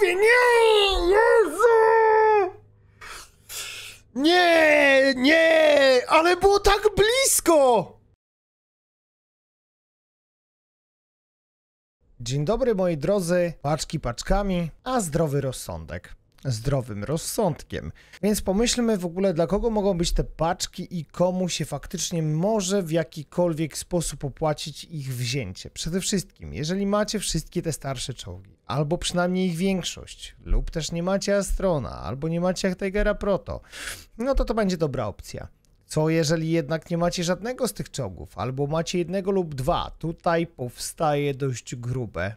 głowie! Nie! Jezu! Nie! Nie! Ale było tak blisko! Dzień dobry moi drodzy, paczki paczkami, a zdrowy rozsądek. Zdrowym rozsądkiem. Więc pomyślmy w ogóle, dla kogo mogą być te paczki i komu się faktycznie może w jakikolwiek sposób opłacić ich wzięcie. Przede wszystkim, jeżeli macie wszystkie te starsze czołgi, albo przynajmniej ich większość, lub też nie macie Astrona, albo nie macie Tigera Proto, no to to będzie dobra opcja. Co jeżeli jednak nie macie żadnego z tych czołgów, albo macie jednego lub dwa? Tutaj powstaje dość grube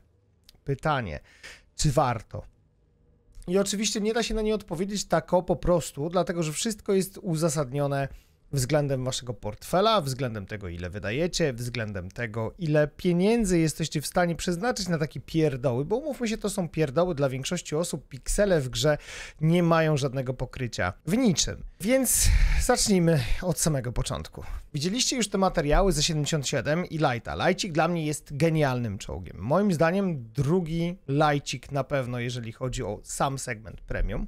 pytanie, czy warto? I oczywiście nie da się na nie odpowiedzieć tako po prostu, dlatego że wszystko jest uzasadnione względem waszego portfela, względem tego, ile wydajecie, względem tego, ile pieniędzy jesteście w stanie przeznaczyć na takie pierdoły, bo umówmy się, to są pierdoły dla większości osób, piksele w grze nie mają żadnego pokrycia w niczym. Więc zacznijmy od samego początku. Widzieliście już te materiały ze 77 i Lighta. Lajcik dla mnie jest genialnym czołgiem. Moim zdaniem drugi Lajcik na pewno, jeżeli chodzi o sam segment premium.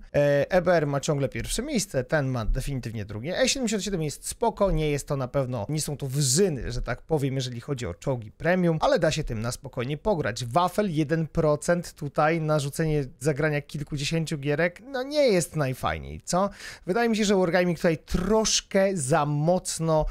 EBR e ma ciągle pierwsze miejsce, ten ma definitywnie drugie. E77 jest spoko, nie jest to na pewno, nie są to wzyny że tak powiem, jeżeli chodzi o czołgi premium, ale da się tym na spokojnie pograć. Wafel 1% tutaj na rzucenie zagrania kilkudziesięciu gierek, no nie jest najfajniej, co? Wydaje mi się, że Wargaming tutaj troszkę za mocno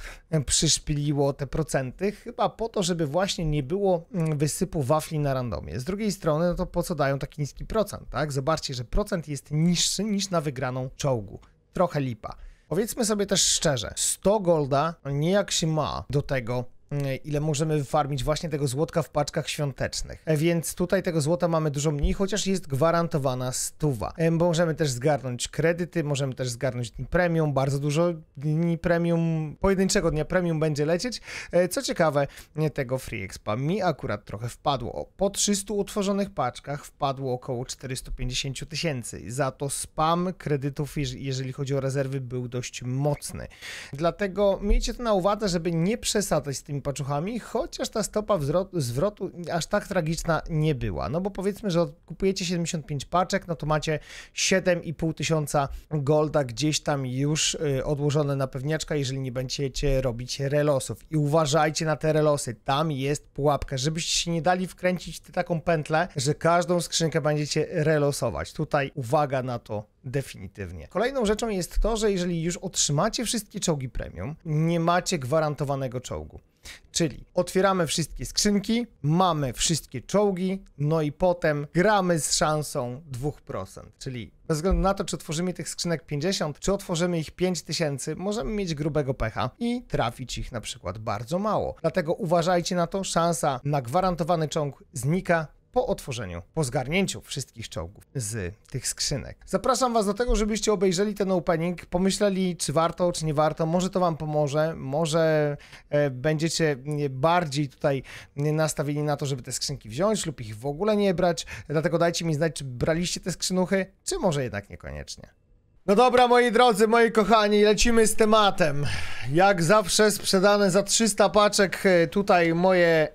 przyszpiliło te procenty, chyba po to, żeby właśnie nie było mm, wysypu wafli na randomie. Z drugiej strony, no to po co dają taki niski procent, tak? Zobaczcie, że procent jest niższy niż na wygraną czołgu. Trochę lipa. Powiedzmy sobie też szczerze, 100 golda nie jak się ma do tego Y, ile możemy wyfarmić właśnie tego złotka w paczkach świątecznych. E, więc tutaj tego złota mamy dużo mniej, chociaż jest gwarantowana stuwa. E, możemy też zgarnąć kredyty, możemy też zgarnąć dni premium, bardzo dużo dni premium, pojedynczego dnia premium będzie lecieć. E, co ciekawe, tego free expa mi akurat trochę wpadło. Po 300 utworzonych paczkach wpadło około 450 tysięcy. Za to spam kredytów, jeżeli chodzi o rezerwy, był dość mocny. Dlatego miejcie to na uwadze, żeby nie przesadzać z tym tymi paczuchami, chociaż ta stopa zwrotu aż tak tragiczna nie była. No bo powiedzmy, że kupujecie 75 paczek, no to macie 7,5 tysiąca golda gdzieś tam już y, odłożone na pewniaczka, jeżeli nie będziecie robić relosów. I uważajcie na te relosy, tam jest pułapka, żebyście się nie dali wkręcić w taką pętlę, że każdą skrzynkę będziecie relosować. Tutaj uwaga na to definitywnie. Kolejną rzeczą jest to, że jeżeli już otrzymacie wszystkie czołgi premium, nie macie gwarantowanego czołgu. Czyli otwieramy wszystkie skrzynki, mamy wszystkie czołgi, no i potem gramy z szansą 2%. Czyli bez względu na to, czy otworzymy tych skrzynek 50, czy otworzymy ich 5000, możemy mieć grubego pecha i trafić ich na przykład bardzo mało. Dlatego uważajcie na to, szansa na gwarantowany ciąg znika po otworzeniu, po zgarnięciu wszystkich czołgów z tych skrzynek. Zapraszam Was do tego, żebyście obejrzeli ten opening, pomyśleli, czy warto, czy nie warto. Może to Wam pomoże, może e, będziecie e, bardziej tutaj nastawieni na to, żeby te skrzynki wziąć lub ich w ogóle nie brać. Dlatego dajcie mi znać, czy braliście te skrzynuchy, czy może jednak niekoniecznie. No dobra, moi drodzy, moi kochani, lecimy z tematem. Jak zawsze sprzedane za 300 paczek e, tutaj moje...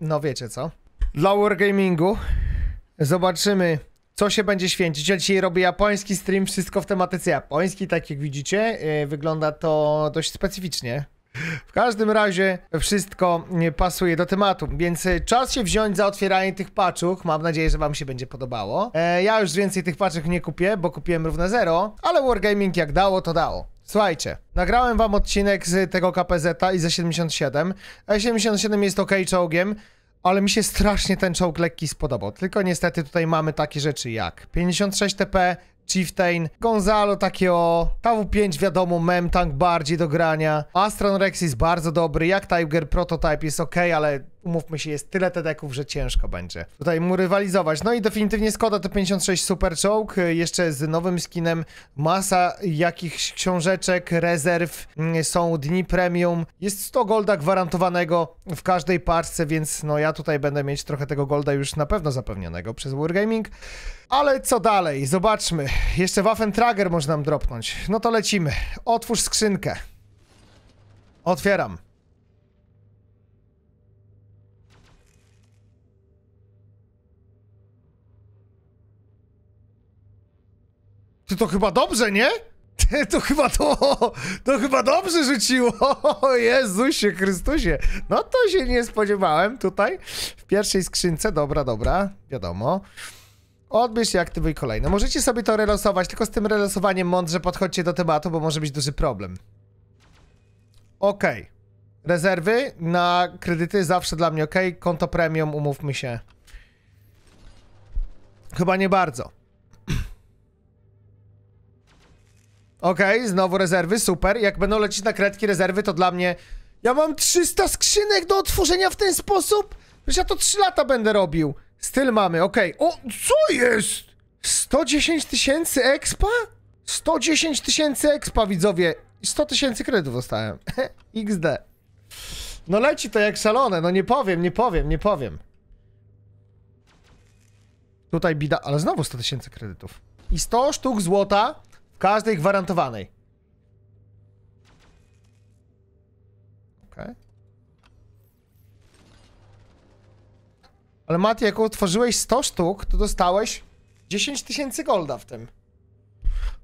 No wiecie co? dla Wargamingu. Zobaczymy, co się będzie święcić. Ja dzisiaj robię japoński stream, wszystko w tematyce japońskiej, tak jak widzicie. E, wygląda to dość specyficznie. W każdym razie wszystko e, pasuje do tematu, więc e, czas się wziąć za otwieranie tych paczuch. Mam nadzieję, że wam się będzie podobało. E, ja już więcej tych paczek nie kupię, bo kupiłem równe zero, ale Wargaming jak dało, to dało. Słuchajcie, nagrałem wam odcinek z tego KPZ i ze 77. E77 jest ok czołgiem ale mi się strasznie ten czołg lekki spodobał. Tylko niestety tutaj mamy takie rzeczy jak 56 TP, Chieftain, Gonzalo takie o, TW5 wiadomo, Memtank bardziej do grania, Astron jest bardzo dobry, jak Tiger Prototype jest ok, ale umówmy się, jest tyle tedeków, że ciężko będzie tutaj mu rywalizować. No i definitywnie Skoda to 56 Super Choke, y, jeszcze z nowym skinem, masa jakichś książeczek, rezerw, mm, są dni premium, jest 100 golda gwarantowanego w każdej parce, więc no ja tutaj będę mieć trochę tego golda już na pewno zapewnionego przez Wargaming. Ale co dalej? Zobaczmy. Jeszcze Waffen Trager można nam dropnąć. No to lecimy. Otwórz skrzynkę. Otwieram. Ty to chyba dobrze, nie? To chyba to, to chyba dobrze rzuciło, Jezusie Chrystusie. No to się nie spodziewałem tutaj. W pierwszej skrzynce, dobra, dobra, wiadomo. Odbierz i aktywuj kolejne. Możecie sobie to relosować, tylko z tym relosowaniem mądrze podchodźcie do tematu, bo może być duży problem. Okej. Okay. Rezerwy na kredyty zawsze dla mnie ok. Konto premium, umówmy się. Chyba nie bardzo. Okej, okay, znowu rezerwy, super. Jak będą lecieć na kredki rezerwy, to dla mnie... Ja mam 300 skrzynek do otworzenia w ten sposób? Przecież ja to 3 lata będę robił. Styl mamy, okej. Okay. O, co jest? 110 tysięcy expa? 110 tysięcy expa, widzowie. 100 tysięcy kredytów dostałem. XD. No leci to jak szalone, no nie powiem, nie powiem, nie powiem. Tutaj bida, ale znowu 100 tysięcy kredytów. I 100 sztuk złota w każdej gwarantowanej. Okej. Okay. Ale Mati, jak otworzyłeś 100 sztuk, to dostałeś 10 tysięcy golda w tym.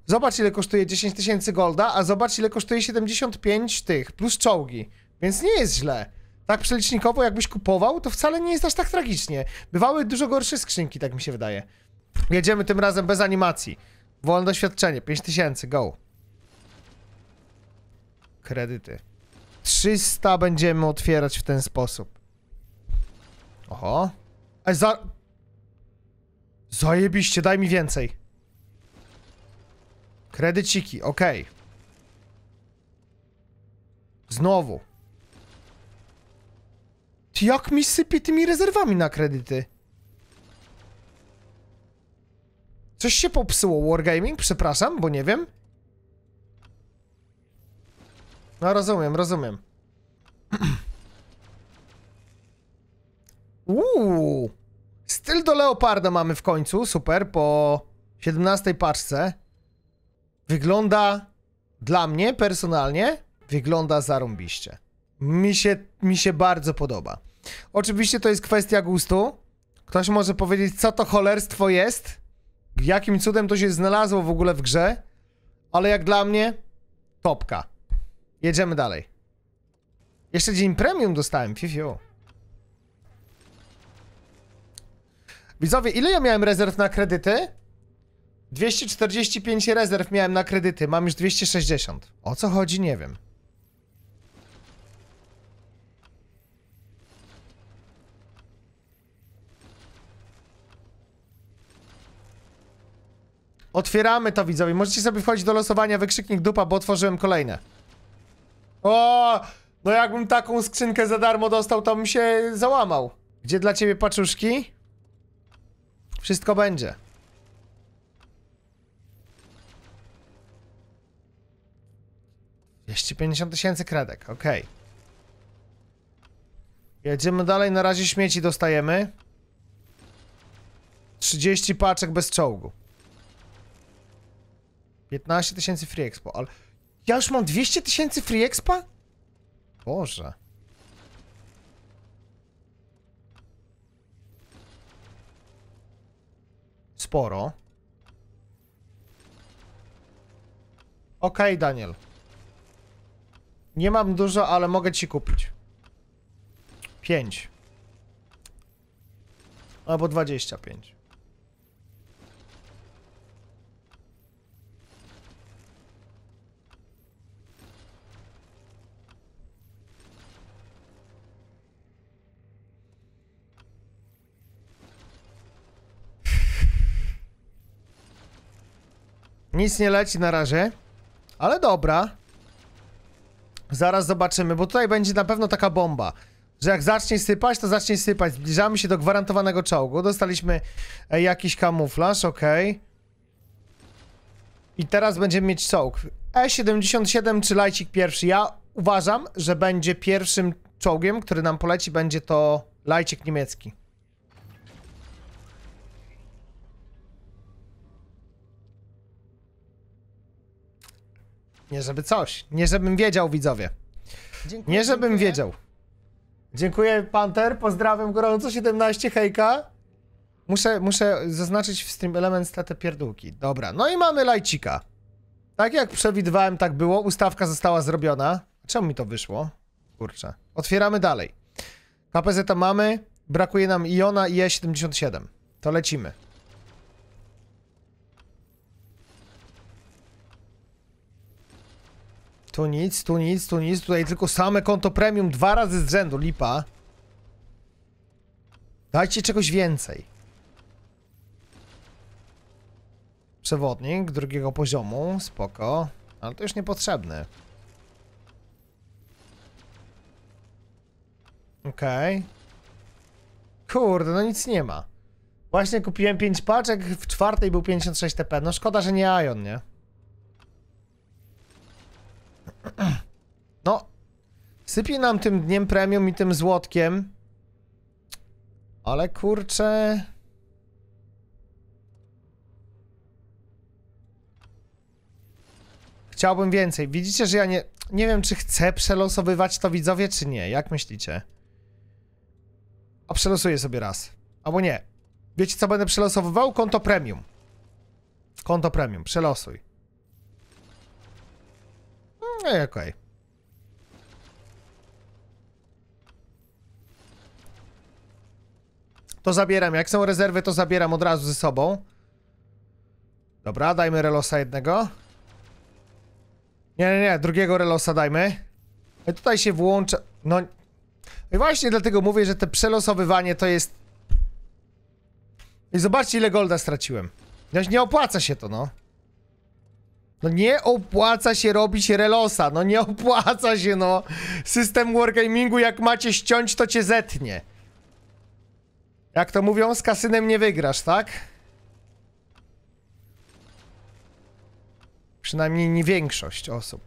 Zobacz ile kosztuje 10 tysięcy golda, a zobacz ile kosztuje 75 tych, plus czołgi. Więc nie jest źle. Tak przelicznikowo jakbyś kupował, to wcale nie jest aż tak tragicznie. Bywały dużo gorsze skrzynki, tak mi się wydaje. Jedziemy tym razem bez animacji. Wolne doświadczenie, 5000, go. Kredyty. 300 będziemy otwierać w ten sposób. Oho. Ej, za... Zajebiście, daj mi więcej. Kredyciki, ok. Znowu. Jak mi sypie tymi rezerwami na kredyty? Coś się popsuło, Wargaming? Przepraszam, bo nie wiem. No rozumiem, rozumiem. Uuu! Styl do leoparda mamy w końcu, super, po 17 paczce. Wygląda, dla mnie personalnie, wygląda zarąbiście. Mi się, mi się bardzo podoba. Oczywiście to jest kwestia gustu. Ktoś może powiedzieć, co to cholerstwo jest? jakim cudem to się znalazło w ogóle w grze, ale jak dla mnie, topka. Jedziemy dalej. Jeszcze dzień premium dostałem, fifiu. Widzowie, ile ja miałem rezerw na kredyty? 245 rezerw miałem na kredyty, mam już 260. O co chodzi, nie wiem. Otwieramy to widzowie. Możecie sobie wchodzić do losowania wykrzyknik dupa, bo otworzyłem kolejne. O! No jakbym taką skrzynkę za darmo dostał, to bym się załamał. Gdzie dla ciebie paczuszki? Wszystko będzie. Jeszcze 50 tysięcy kredek, ok. Jedziemy dalej, na razie śmieci dostajemy. 30 paczek bez czołgu. 15 tysięcy free expo, ale... Ja już mam 200 tysięcy free expa? Boże. Sporo. Okej, okay, Daniel. Nie mam dużo, ale mogę ci kupić. 5. Albo 25. Nic nie leci na razie. Ale dobra. Zaraz zobaczymy, bo tutaj będzie na pewno taka bomba. Że jak zacznie sypać, to zacznie sypać. Zbliżamy się do gwarantowanego czołgu. Dostaliśmy e, jakiś kamuflaż, ok. I teraz będziemy mieć czołg. E77 czy lajcik pierwszy? Ja uważam, że będzie pierwszym czołgiem, który nam poleci, będzie to lajcik niemiecki. Nie żeby coś. Nie żebym wiedział, widzowie. Dziękuję, nie żebym dziękuję. wiedział. Dziękuję, Panter. Pozdrawiam gorąco 17 hejka. Muszę, muszę zaznaczyć w Stream Elements te pierdółki. Dobra, no i mamy lajcika. Tak jak przewidywałem, tak było. Ustawka została zrobiona. Czemu mi to wyszło? Kurczę. Otwieramy dalej. KPZ mamy. Brakuje nam Iona i E77. To lecimy. Tu nic, tu nic, tu nic. Tutaj tylko same konto premium dwa razy z rzędu. Lipa. Dajcie czegoś więcej. Przewodnik drugiego poziomu. Spoko. Ale to już niepotrzebny. Okej. Okay. Kurde, no nic nie ma. Właśnie kupiłem 5 paczek, w czwartej był 56 TP. No szkoda, że nie Ion, nie? No. Sypie nam tym dniem premium i tym złotkiem. Ale kurczę... Chciałbym więcej. Widzicie, że ja nie... Nie wiem, czy chcę przelosowywać to widzowie, czy nie. Jak myślicie? A przelosuję sobie raz. Albo nie. Wiecie, co będę przelosowywał? Konto premium. Konto premium. Przelosuj. No i okej. Okay. To zabieram. Jak są rezerwy, to zabieram od razu ze sobą. Dobra, dajmy relosa jednego. Nie, nie, nie, drugiego relosa dajmy. No I tutaj się włącza... No, no... I właśnie dlatego mówię, że te przelosowywanie to jest... I zobaczcie, ile golda straciłem. No nie opłaca się to, no. No nie opłaca się robić relosa, no nie opłaca się, no. System wargamingu, jak macie ściąć, to cię zetnie. Jak to mówią, z kasynem nie wygrasz, tak? Przynajmniej nie większość osób.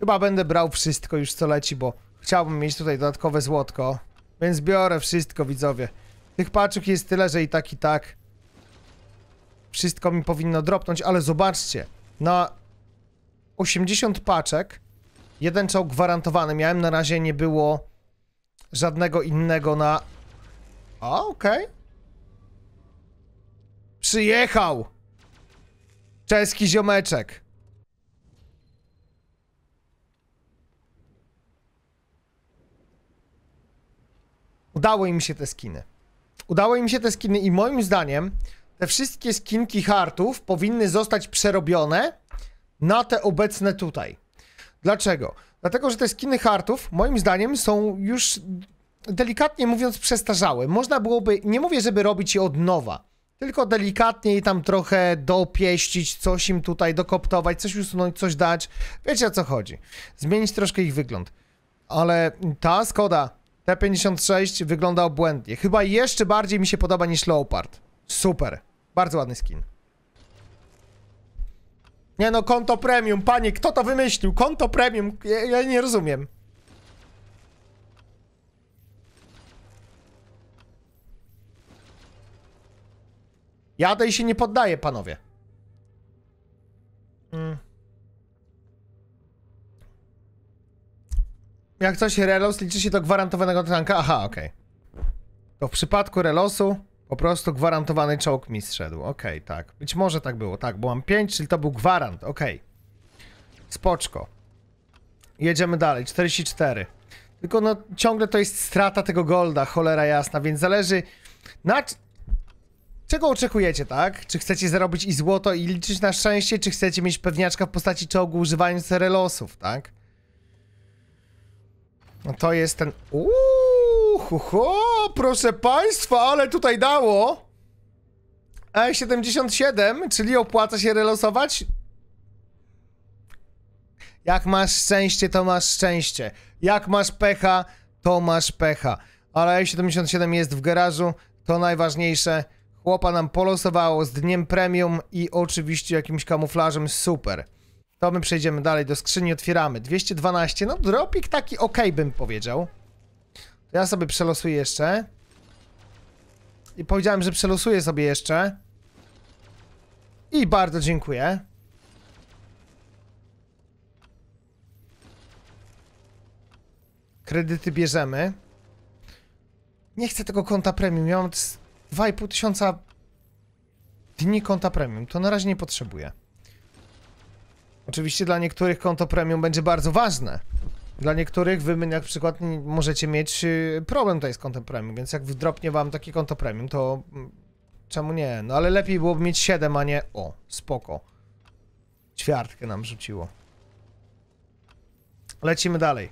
Chyba będę brał wszystko już co leci, bo chciałbym mieć tutaj dodatkowe złotko. Więc biorę wszystko, widzowie. Tych paczek jest tyle, że i tak, i tak wszystko mi powinno dropnąć, ale zobaczcie, na 80 paczek jeden czołg gwarantowany miałem, na razie nie było żadnego innego na... A, okej. Okay. Przyjechał! Czeski ziomeczek. Udało im się te skiny. Udało im się te skiny i moim zdaniem te wszystkie skinki hartów powinny zostać przerobione na te obecne tutaj. Dlaczego? Dlatego, że te skiny hartów, moim zdaniem, są już delikatnie mówiąc przestarzałe. Można byłoby, nie mówię, żeby robić je od nowa, tylko delikatnie i tam trochę dopieścić, coś im tutaj dokoptować, coś usunąć, coś dać. Wiecie o co chodzi. Zmienić troszkę ich wygląd. Ale ta Skoda T56 wygląda obłędnie. Chyba jeszcze bardziej mi się podoba niż Leopard. Super. Bardzo ładny skin. Nie no, konto premium, panie, kto to wymyślił? Konto premium, ja, ja nie rozumiem. Jadę i się nie poddaję, panowie. Mm. Jak coś relos liczy się do gwarantowanego tanka? Aha, okej. Okay. To w przypadku relosu po prostu gwarantowany czołg mi zszedł. Okej, okay, tak. Być może tak było. Tak, bo mam 5, czyli to był gwarant. Okej. Okay. Spoczko. Jedziemy dalej. 44. Tylko no ciągle to jest strata tego golda, cholera jasna, więc zależy na... Czego oczekujecie, tak? Czy chcecie zarobić i złoto i liczyć na szczęście, czy chcecie mieć pewniaczka w postaci czołgu używając relosów, tak? No to jest ten... Uuu! Ho, ho, proszę państwa, ale tutaj dało. E77, czyli opłaca się relosować? Jak masz szczęście, to masz szczęście. Jak masz pecha, to masz pecha. Ale E77 jest w garażu, to najważniejsze. Chłopa nam polosowało z dniem premium i oczywiście jakimś kamuflażem, super. To my przejdziemy dalej do skrzyni, otwieramy. 212, no dropik taki ok bym powiedział. Ja sobie przelosuję jeszcze. I powiedziałem, że przelosuję sobie jeszcze. I bardzo dziękuję. Kredyty bierzemy. Nie chcę tego konta premium. Ja mam 2,5 tysiąca dni konta premium. To na razie nie potrzebuję. Oczywiście dla niektórych konto premium będzie bardzo ważne. Dla niektórych wy na przykład możecie mieć y, problem tutaj z kontem premium, więc jak wdropnie wam takie konto premium, to mm, czemu nie? No ale lepiej byłoby mieć 7, a nie... O, spoko. Ćwiartkę nam rzuciło. Lecimy dalej.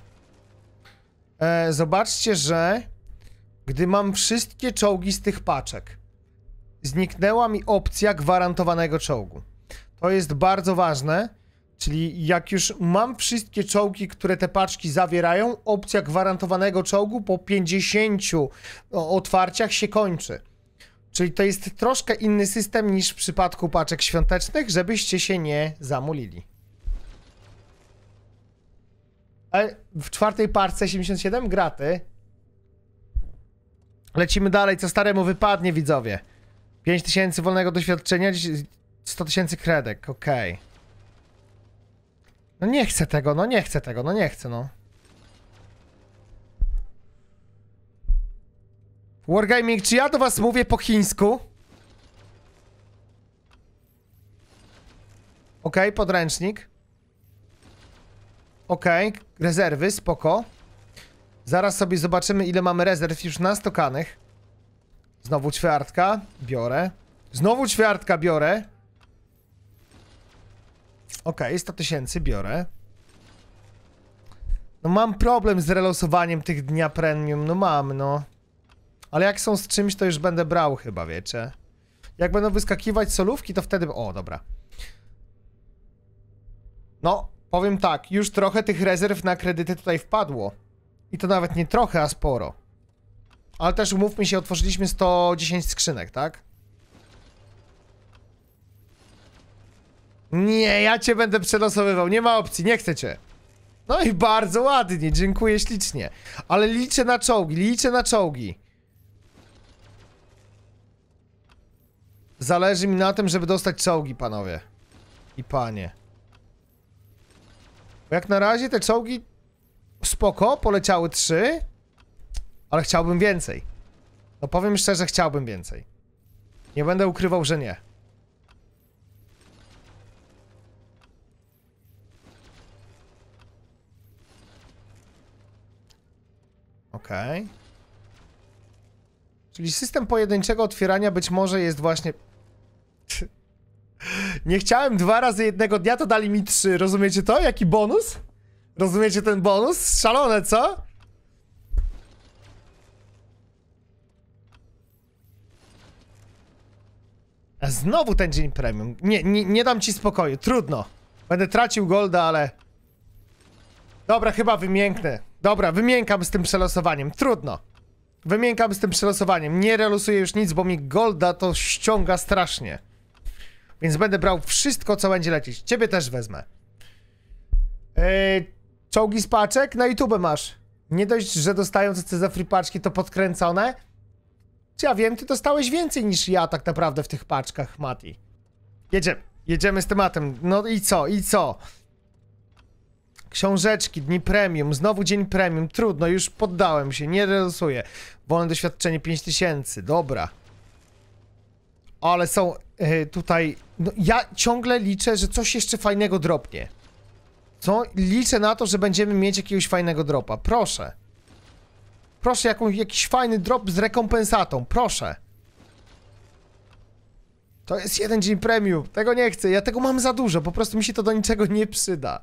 E, zobaczcie, że gdy mam wszystkie czołgi z tych paczek, zniknęła mi opcja gwarantowanego czołgu. To jest bardzo ważne, Czyli jak już mam wszystkie czołgi, które te paczki zawierają, opcja gwarantowanego czołgu po 50 otwarciach się kończy. Czyli to jest troszkę inny system niż w przypadku paczek świątecznych, żebyście się nie zamulili. Ale w czwartej parce 77 graty. Lecimy dalej, co staremu wypadnie widzowie. 5000 wolnego doświadczenia, 100 tysięcy kredek, okej. Okay. No nie chcę tego, no nie chcę tego, no nie chcę, no. Wargaming, czy ja do was mówię po chińsku? Ok, podręcznik. Ok, rezerwy, spoko. Zaraz sobie zobaczymy, ile mamy rezerw już nastokanych. Znowu ćwiartka, biorę. Znowu ćwiartka biorę. Okej, okay, 100 tysięcy biorę. No mam problem z relosowaniem tych dnia premium, no mam, no. Ale jak są z czymś, to już będę brał chyba, wiecie. Jak będą wyskakiwać solówki, to wtedy... O, dobra. No, powiem tak, już trochę tych rezerw na kredyty tutaj wpadło. I to nawet nie trochę, a sporo. Ale też umówmy się, otworzyliśmy 110 skrzynek, tak? Nie, ja cię będę przelosowywał, nie ma opcji, nie chcę cię. No i bardzo ładnie, dziękuję ślicznie. Ale liczę na czołgi, liczę na czołgi. Zależy mi na tym, żeby dostać czołgi, panowie. I panie. Bo jak na razie te czołgi spoko, poleciały trzy, ale chciałbym więcej. No powiem szczerze, chciałbym więcej. Nie będę ukrywał, że nie. Okej. Okay. Czyli system pojedynczego otwierania być może jest właśnie... Nie chciałem dwa razy jednego dnia, to dali mi trzy. Rozumiecie to? Jaki bonus? Rozumiecie ten bonus? Szalone, co? znowu ten dzień premium. Nie, nie, nie dam ci spokoju. Trudno. Będę tracił golda, ale... Dobra, chyba wymięknę. Dobra, wymiękam z tym przelosowaniem. Trudno. Wymiękam z tym przelosowaniem. Nie relosuję już nic, bo mi Golda to ściąga strasznie. Więc będę brał wszystko, co będzie lecieć. Ciebie też wezmę. Eee, czołgi z paczek? Na YouTube masz. Nie dość, że dostają co za free paczki, to podkręcone. Czy ja wiem, ty dostałeś więcej niż ja tak naprawdę w tych paczkach, Mati. Jedziemy. Jedziemy z tematem. No i co? I co? Książeczki, dni premium, znowu dzień premium, trudno, już poddałem się, nie relosuję. Wolne doświadczenie 5000, dobra. Ale są yy, tutaj... No, ja ciągle liczę, że coś jeszcze fajnego dropnie. Co? Liczę na to, że będziemy mieć jakiegoś fajnego dropa, proszę. Proszę, jakiś fajny drop z rekompensatą, proszę. To jest jeden dzień premium, tego nie chcę, ja tego mam za dużo, po prostu mi się to do niczego nie przyda.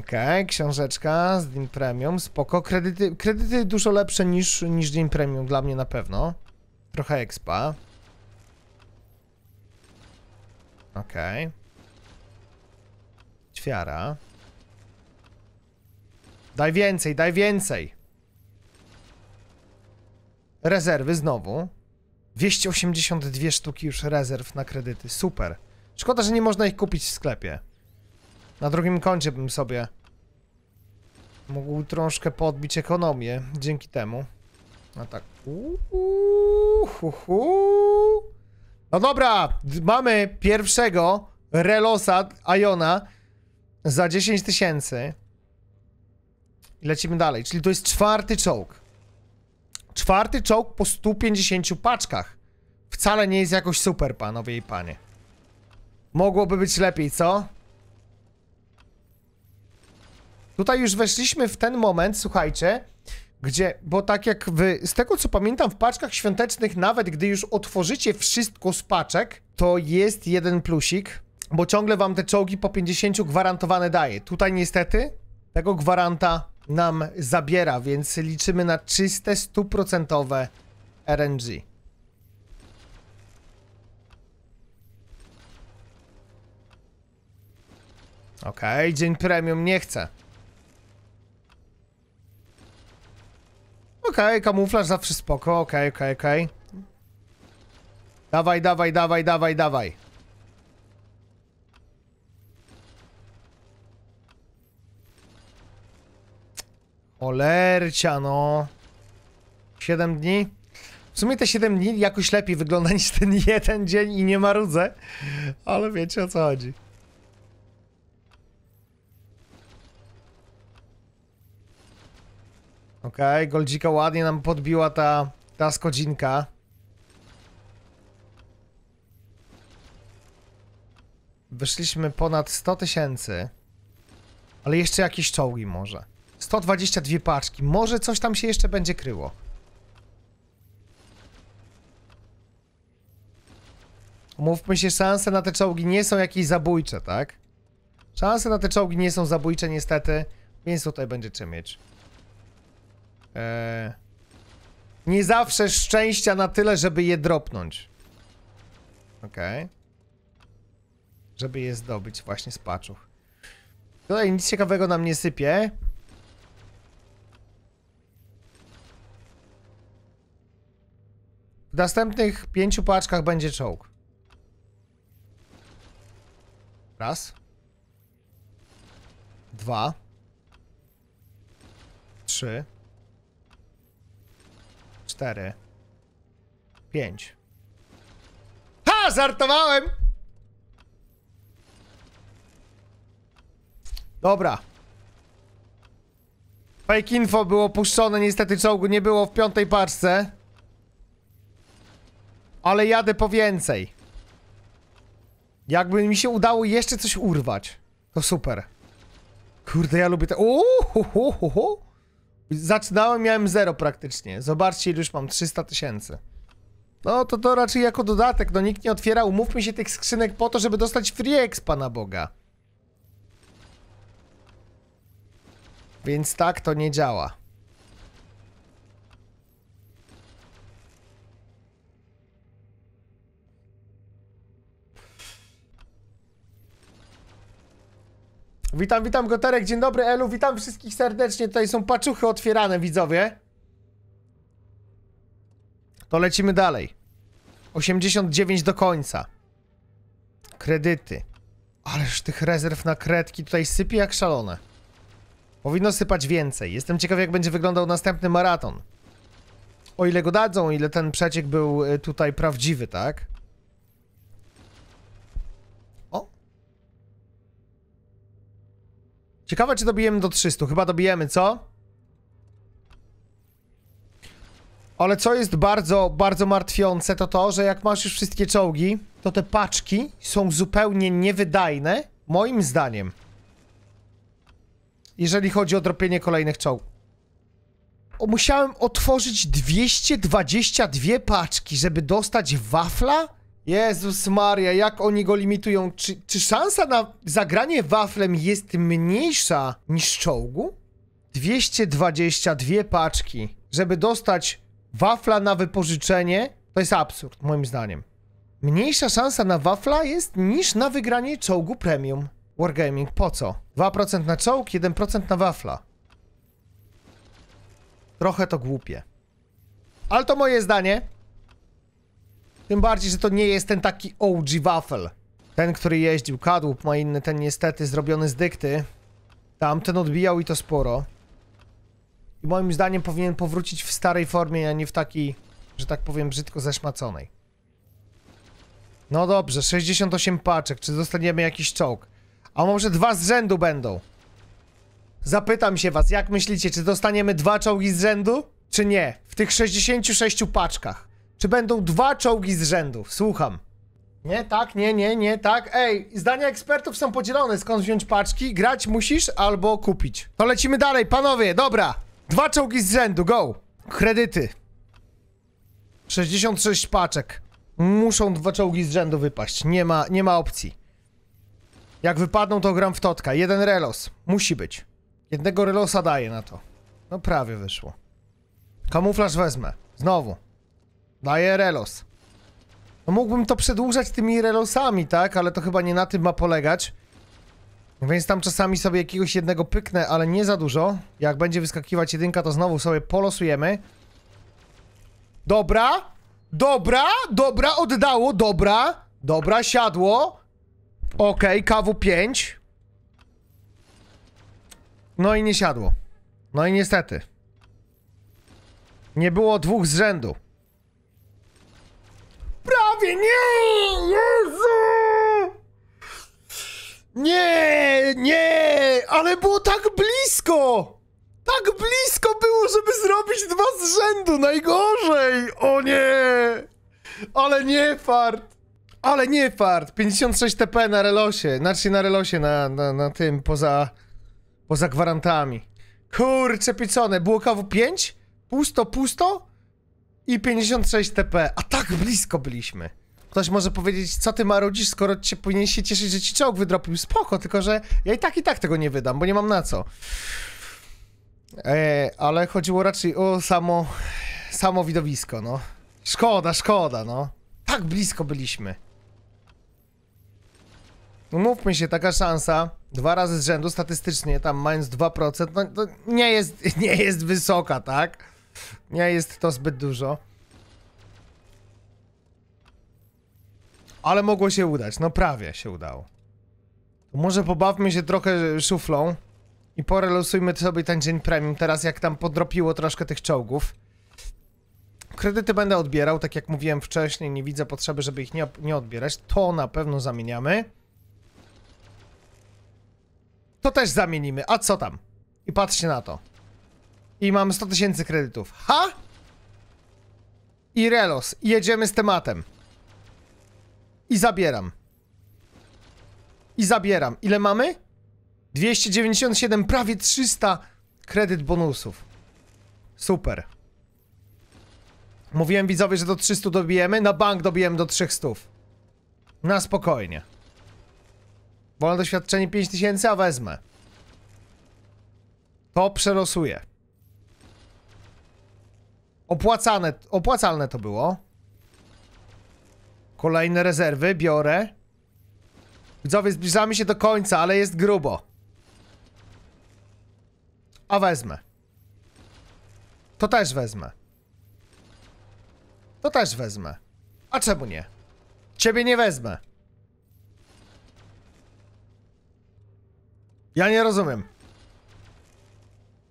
Okej, okay, książeczka z Dzień Premium, spoko. Kredyty, kredyty dużo lepsze niż, niż Dzień Premium, dla mnie na pewno. Trochę expa. Okej. Okay. Ćwiara. Daj więcej, daj więcej! Rezerwy znowu. 282 sztuki już rezerw na kredyty, super. Szkoda, że nie można ich kupić w sklepie. Na drugim koncie bym sobie mógł troszkę podbić ekonomię dzięki temu. A tak. Uuu, No dobra, mamy pierwszego relosa Iona za 10 tysięcy. Lecimy dalej, czyli to jest czwarty czołg. Czwarty czołg po 150 paczkach. Wcale nie jest jakoś super, panowie i panie. Mogłoby być lepiej, co? Tutaj już weszliśmy w ten moment, słuchajcie, gdzie, bo tak jak wy, z tego co pamiętam, w paczkach świątecznych, nawet gdy już otworzycie wszystko z paczek, to jest jeden plusik, bo ciągle wam te czołgi po 50 gwarantowane daje. Tutaj niestety tego gwaranta nam zabiera, więc liczymy na czyste, stuprocentowe RNG. Okej, okay, dzień premium, nie chcę. Okej, okay, kamuflaż zawsze spoko, okej, okay, okej, okay, okej. Okay. Dawaj, dawaj, dawaj, dawaj, dawaj. Olercia, no. 7 dni? W sumie te 7 dni jakoś lepiej wygląda niż ten jeden dzień i nie marudzę. Ale wiecie o co chodzi. Okej, okay, Goldzika ładnie nam podbiła ta, ta skodzinka. Wyszliśmy ponad 100 tysięcy. Ale jeszcze jakieś czołgi może. 122 paczki. Może coś tam się jeszcze będzie kryło. Mówmy się, szanse na te czołgi nie są jakieś zabójcze, tak? Szanse na te czołgi nie są zabójcze niestety, więc tutaj będzie czym mieć e, nie zawsze szczęścia na tyle, żeby je dropnąć. Okej. Okay. Żeby je zdobyć właśnie z paczuch. Tutaj nic ciekawego nam nie sypie. W następnych pięciu paczkach będzie czołg. Raz. Dwa. Trzy. 4, 5. Ha! Zartowałem! Dobra. Fake info było puszczone, niestety czołgu nie było w piątej paczce. Ale jadę po więcej. Jakby mi się udało jeszcze coś urwać, to super. Kurde, ja lubię te... Uuuu! Zaczynałem, miałem zero praktycznie. Zobaczcie, ile już mam 300 tysięcy. No to to raczej jako dodatek, no nikt nie otwiera, umówmy się tych skrzynek po to, żeby dostać free expa na Boga. Więc tak to nie działa. Witam, witam Goterek, dzień dobry Elu, witam wszystkich serdecznie, tutaj są paczuchy otwierane widzowie. To lecimy dalej. 89 do końca. Kredyty. Ależ tych rezerw na kredki tutaj sypie jak szalone. Powinno sypać więcej. Jestem ciekaw jak będzie wyglądał następny maraton. O ile go dadzą, o ile ten przeciek był y, tutaj prawdziwy, tak? Ciekawe, czy dobijemy do 300. Chyba dobijemy, co? Ale co jest bardzo, bardzo martwiące, to to, że jak masz już wszystkie czołgi, to te paczki są zupełnie niewydajne, moim zdaniem. Jeżeli chodzi o dropienie kolejnych czołgów. O, musiałem otworzyć 222 paczki, żeby dostać wafla? Jezus Maria, jak oni go limitują. Czy, czy szansa na zagranie waflem jest mniejsza niż czołgu? 222 paczki, żeby dostać wafla na wypożyczenie, to jest absurd, moim zdaniem. Mniejsza szansa na wafla jest niż na wygranie czołgu premium. Wargaming, po co? 2% na czołg, 1% na wafla. Trochę to głupie. Ale to moje zdanie. Tym bardziej, że to nie jest ten taki OG wafel. Ten, który jeździł, kadłub ma inny, ten niestety zrobiony z dykty. Tamten odbijał i to sporo. I moim zdaniem powinien powrócić w starej formie, a nie w takiej, że tak powiem, brzydko zeszmaconej. No dobrze, 68 paczek. Czy dostaniemy jakiś czołg? A może dwa z rzędu będą? Zapytam się was, jak myślicie, czy dostaniemy dwa czołgi z rzędu, czy nie? W tych 66 paczkach. Czy będą dwa czołgi z rzędu? Słucham. Nie, tak, nie, nie, nie, tak. Ej, zdania ekspertów są podzielone. Skąd wziąć paczki? Grać musisz albo kupić. No lecimy dalej, panowie, dobra. Dwa czołgi z rzędu, go. Kredyty. 66 paczek. Muszą dwa czołgi z rzędu wypaść. Nie ma, nie ma opcji. Jak wypadną, to gram w totka. Jeden relos. Musi być. Jednego relosa daję na to. No prawie wyszło. Kamuflaż wezmę. Znowu. Daję relos. No mógłbym to przedłużać tymi relosami, tak? Ale to chyba nie na tym ma polegać. No więc tam czasami sobie jakiegoś jednego pyknę, ale nie za dużo. Jak będzie wyskakiwać jedynka, to znowu sobie polosujemy. Dobra. Dobra. Dobra, oddało. Dobra. Dobra, siadło. Okej, okay, KW5. No i nie siadło. No i niestety. Nie było dwóch z rzędu mówię, nie, Jezu! Nie, nie, ale było tak blisko! Tak blisko było, żeby zrobić dwa z rzędu, najgorzej! O nie! Ale nie fart! Ale nie fart! 56 TP na relosie, znaczy na relosie, na, na, na tym, poza, poza gwarantami. Kurcze picone, było kawu 5? Pusto, pusto? I 56 TP, a tak blisko byliśmy. Ktoś może powiedzieć, co ty marudzisz, skoro cię powinien się cieszyć, że ci czołg wydropił. Spoko, tylko że ja i tak, i tak tego nie wydam, bo nie mam na co. E, ale chodziło raczej o samo, samo widowisko, no. Szkoda, szkoda, no. Tak blisko byliśmy. No mówmy się, taka szansa, dwa razy z rzędu, statystycznie, tam mając 2%, no, to nie jest, nie jest wysoka, tak? Nie jest to zbyt dużo. Ale mogło się udać, no prawie się udało. To może pobawmy się trochę szuflą i porelosujmy sobie ten dzień premium teraz, jak tam podropiło troszkę tych czołgów. Kredyty będę odbierał, tak jak mówiłem wcześniej, nie widzę potrzeby, żeby ich nie, nie odbierać. To na pewno zamieniamy. To też zamienimy, a co tam? I patrzcie na to. I mam 100 tysięcy kredytów. Ha! I relos. jedziemy z tematem. I zabieram. I zabieram. Ile mamy? 297, prawie 300 kredyt bonusów. Super. Mówiłem widzowie, że do 300 dobijemy. Na bank dobijemy do 300. Na spokojnie. Wolne doświadczenie 5000, a wezmę. To przerosuję. Opłacane, opłacalne to było. Kolejne rezerwy biorę. Widzowie, zbliżamy się do końca, ale jest grubo. A wezmę. To też wezmę. To też wezmę. A czemu nie? Ciebie nie wezmę. Ja nie rozumiem.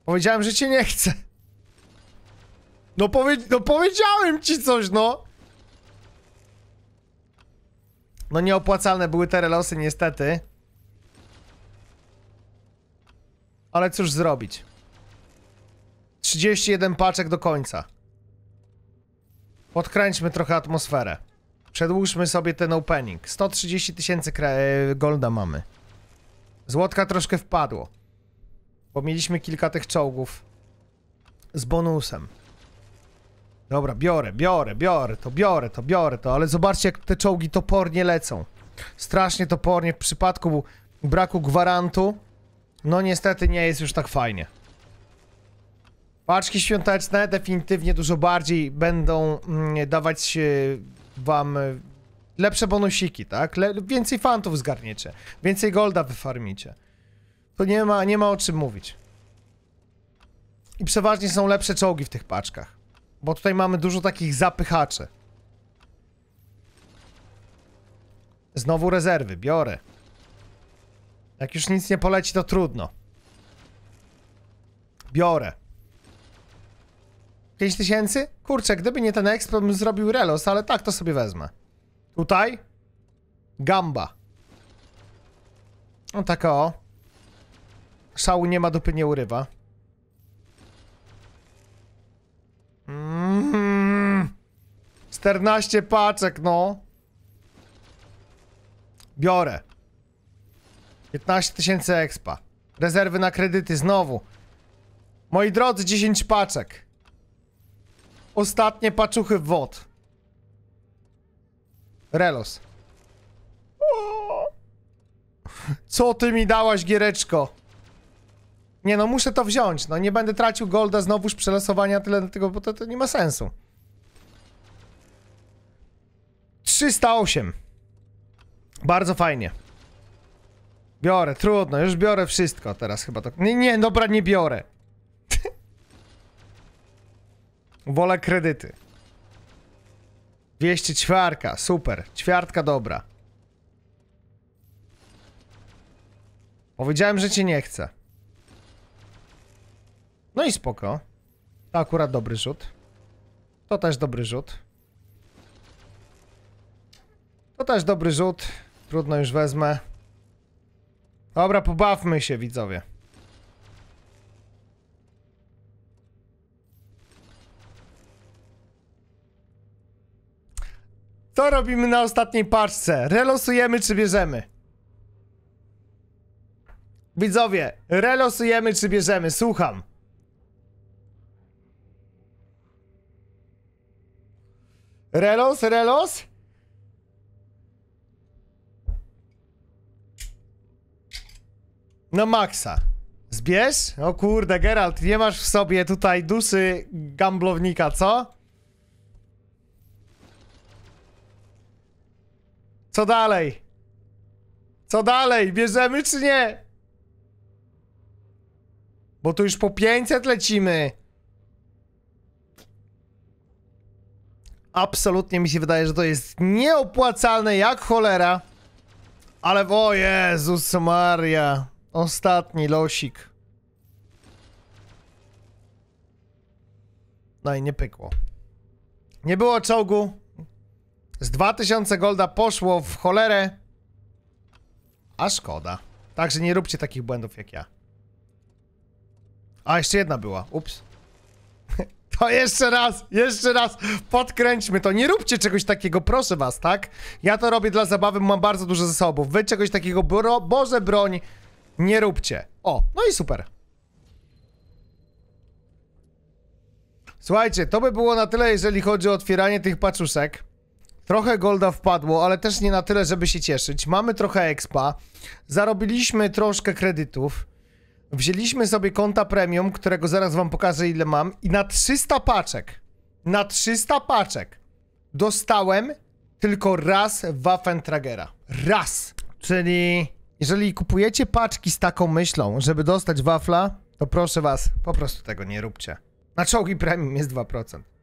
Powiedziałem, że cię nie chcę. No, powie no powiedziałem ci coś, no. No nieopłacalne były te relosy niestety. Ale cóż zrobić. 31 paczek do końca. Podkręćmy trochę atmosferę. Przedłużmy sobie ten opening. 130 tysięcy e, golda mamy. Złotka troszkę wpadło. Bo mieliśmy kilka tych czołgów. Z bonusem. Dobra, biorę, biorę, biorę to, biorę to, biorę to, ale zobaczcie jak te czołgi topornie lecą. Strasznie topornie w przypadku braku gwarantu. No niestety nie jest już tak fajnie. Paczki świąteczne definitywnie dużo bardziej będą mm, dawać y, wam y, lepsze bonusiki, tak? Le więcej fantów zgarniecie, więcej golda wyfarmicie. To nie ma, nie ma o czym mówić. I przeważnie są lepsze czołgi w tych paczkach. Bo tutaj mamy dużo takich zapychaczy. Znowu rezerwy, biorę. Jak już nic nie poleci, to trudno. Biorę. 5000? Kurczę, gdyby nie ten exp, bym zrobił relos, ale tak to sobie wezmę. Tutaj? Gamba. No tak o. Szału nie ma, dupy nie urywa. 14 paczek, no. Biorę. 15 tysięcy expa. Rezerwy na kredyty znowu. Moi drodzy, 10 paczek. Ostatnie paczuchy w wod. Relos. Co ty mi dałaś, giereczko? Nie no, muszę to wziąć. No nie będę tracił golda znowuż przelasowania tyle dlatego, bo to, to nie ma sensu. 308. Bardzo fajnie. Biorę, trudno, już biorę wszystko teraz chyba to Nie, nie, dobra, nie biorę. Wolę kredyty. 204, super. Ćwiartka dobra. Powiedziałem, że cię nie chcę. No i spoko. To akurat dobry rzut. To też dobry rzut. To też dobry rzut. Trudno już wezmę. Dobra, pobawmy się widzowie. Co robimy na ostatniej paczce? Relosujemy czy bierzemy? Widzowie, relosujemy czy bierzemy? Słucham. Relos, relos? na no, maksa. Zbierz? O kurde, Geralt, nie masz w sobie tutaj dusy gamblownika, co? Co dalej? Co dalej? Bierzemy czy nie? Bo tu już po 500 lecimy. Absolutnie mi się wydaje, że to jest nieopłacalne jak cholera. Ale o Jezus Maria. Ostatni losik. No i nie pykło. Nie było czołgu. Z 2000 golda poszło w cholerę. A szkoda. Także nie róbcie takich błędów jak ja. A, jeszcze jedna była. Ups. To jeszcze raz, jeszcze raz podkręćmy to. Nie róbcie czegoś takiego, proszę was, tak? Ja to robię dla zabawy, mam bardzo dużo zasobów. Wy czegoś takiego, bro, Boże broń, nie róbcie. O, no i super. Słuchajcie, to by było na tyle, jeżeli chodzi o otwieranie tych paczuszek. Trochę golda wpadło, ale też nie na tyle, żeby się cieszyć. Mamy trochę expa. Zarobiliśmy troszkę kredytów. Wzięliśmy sobie konta premium, którego zaraz wam pokażę ile mam. I na 300 paczek, na 300 paczek dostałem tylko raz Waffentragera. Raz! Czyli jeżeli kupujecie paczki z taką myślą, żeby dostać wafla, to proszę was, po prostu tego nie róbcie. Na czołgi premium jest 2%.